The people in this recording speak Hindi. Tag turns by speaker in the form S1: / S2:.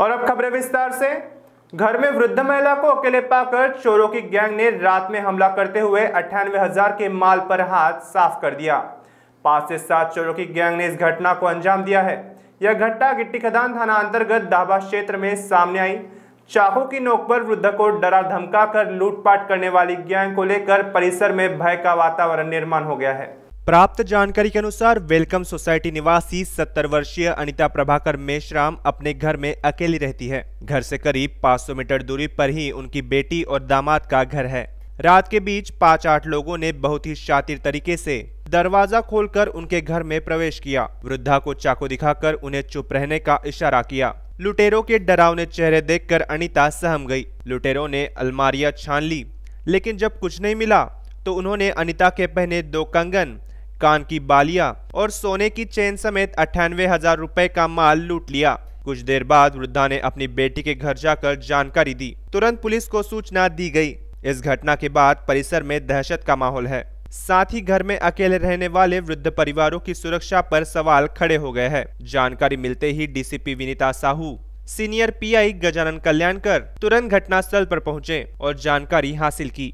S1: और अब खबरें विस्तार से घर में वृद्ध महिला को अकेले पाकर चोरों की गैंग ने रात में हमला करते हुए अट्ठानवे हजार के माल पर हाथ साफ कर दिया पांच से सात चोरों की गैंग ने इस घटना को अंजाम दिया है यह घटना गिट्टी खदान थाना अंतर्गत दाबा क्षेत्र में सामने आई चाकू की नोक पर वृद्ध को डरा धमका कर लूटपाट करने वाली गैंग को लेकर परिसर में भय का वातावरण निर्माण हो गया है प्राप्त जानकारी के अनुसार वेलकम सोसाइटी निवासी सत्तर वर्षीय अनिता प्रभाकर मेशराम अपने घर में अकेली रहती है घर से करीब 500 मीटर दूरी पर ही उनकी बेटी और दामाद का घर है रात के बीच पांच आठ लोगों ने बहुत ही शातिर तरीके से दरवाजा खोलकर उनके घर में प्रवेश किया वृद्धा को चाकू दिखाकर उन्हें चुप रहने का इशारा किया लुटेरों के डरावने चेहरे देखकर अनिता सहम गई लुटेरों ने अलमारियां छान ली लेकिन जब कुछ नहीं मिला तो उन्होंने अनिता के पहने दो कंगन कान की बालियां और सोने की चेन समेत अठानवे हजार रूपए का माल लूट लिया कुछ देर बाद वृद्धा ने अपनी बेटी के घर जाकर जानकारी दी तुरंत पुलिस को सूचना दी गई इस घटना के बाद परिसर में दहशत का माहौल है साथ ही घर में अकेले रहने वाले वृद्ध परिवारों की सुरक्षा पर सवाल खड़े हो गए हैं जानकारी मिलते ही DCP Vinita Sahu senior PI Gajanan Kalyankar तुरंत घटनास्थल पर पहुंचे और जानकारी हासिल की